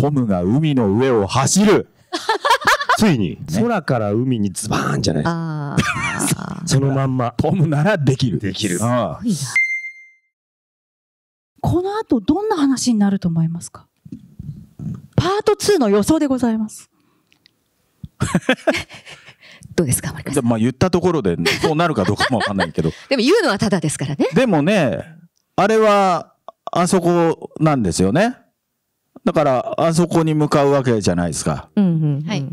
トムが海の上を走る ついに、ね、空から海にズバーンじゃないか そのまんまトムならできるできるこの後どんな話になると思いますかパート2の予想でございます どうですか森さんまあ言ったところでそうなるかどうかもわかんないけどでも言うのはただですからねでもねあれはあそこなんですよねだから、あそこに向かうわけじゃないですか。うんうんはい。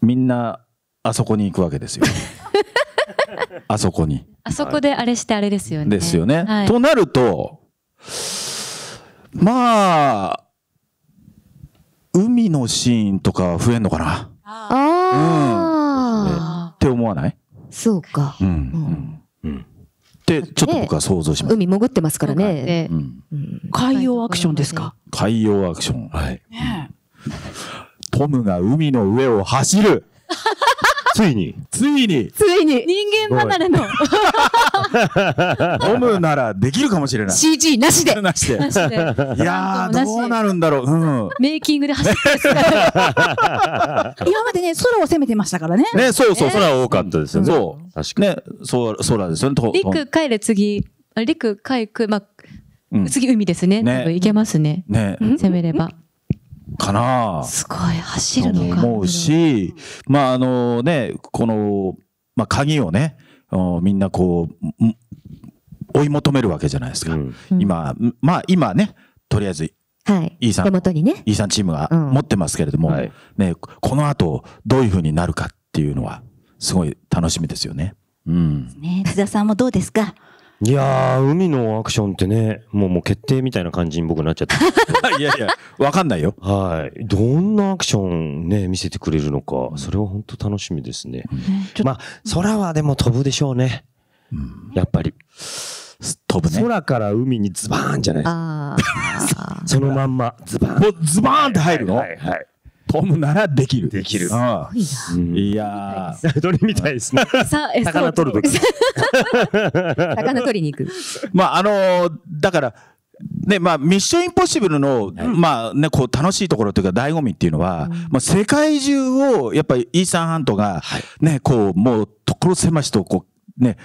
みんな、あそこに行くわけですよ。あそこに。あそこであれしてあれですよね。ですよね。はい、となると、まあ、海のシーンとか増えんのかな。ああ、うん。って思わないそうか。うん。うん。うん、って、ちょっと僕は想像します。海潜ってますからね。うん、うん海洋アクションですか海洋アクション。はい。トムが海の上を走る ついに。ついに。ついに。人間離れの。トムならできるかもしれない。CG なしで。なしで。いやー、どうなるんだろう。うん。メイキングで走って 今までね、空を攻めてましたからね。ね、そうそう、空多かったですよね。そう。確かに。ね、空ですよね。陸、帰れ、次。陸、海、空、まあ、うん、次海ですね。ね行けますね。ね攻めれば。かなすごい走るのか思うし、まああのねこのまあ鍵をねみんなこう追い求めるわけじゃないですか。うん、今まあ今ねとりあえずはい、E さん、手にね、E さんチームが持ってますけれども、うんはい、ね、この後、どういうふうになるかっていうのは、すごい楽しみですよね。うん。ね、津田さんもどうですかいや海のアクションってね、もうもう決定みたいな感じに僕なっちゃって。いやいや、わかんないよ。はい。どんなアクションね、見せてくれるのか、それは本当楽しみですね。うん、まあ、空はでも飛ぶでしょうね。うん、やっぱり。飛ぶね。空から海にズバーンじゃない そのまんま、ズバーン。もうズバーンって入るのはいはい。込ムならできる。できる。ああいや鳥みたいですね。さ 魚取る時。魚取りに行く。まあ、あのだから、ねまあ、ミッションインポッシブルの、はい、まあね、こう楽しいところというか醍醐味っていうのは、うん、まあ、世界中をやっぱりイーサン・ハントがね、はい、こうもう所狭しとこうね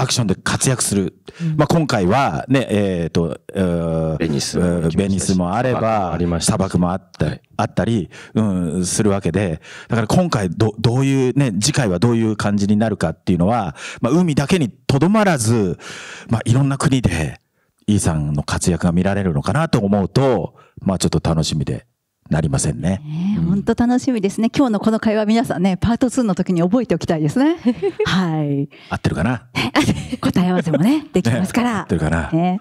アクションで活躍する。うん、まあ、今回はね、えっ、ー、と、ベニス。ベニスもあれば、砂漠もあったり、はい、あったり、うん、するわけで、だから今回ど、どういうね、次回はどういう感じになるかっていうのは、まあ、海だけにとどまらず、まあ、いろんな国で、イーさんの活躍が見られるのかなと思うと、まあ、ちょっと楽しみでなりませんね。本、え、当、ー、楽しみですね。今日のこの会話皆さんね、パート2の時に覚えておきたいですね。はい。合ってるかな。答え合わせもね、できますから。ね、合ってるかな。ね、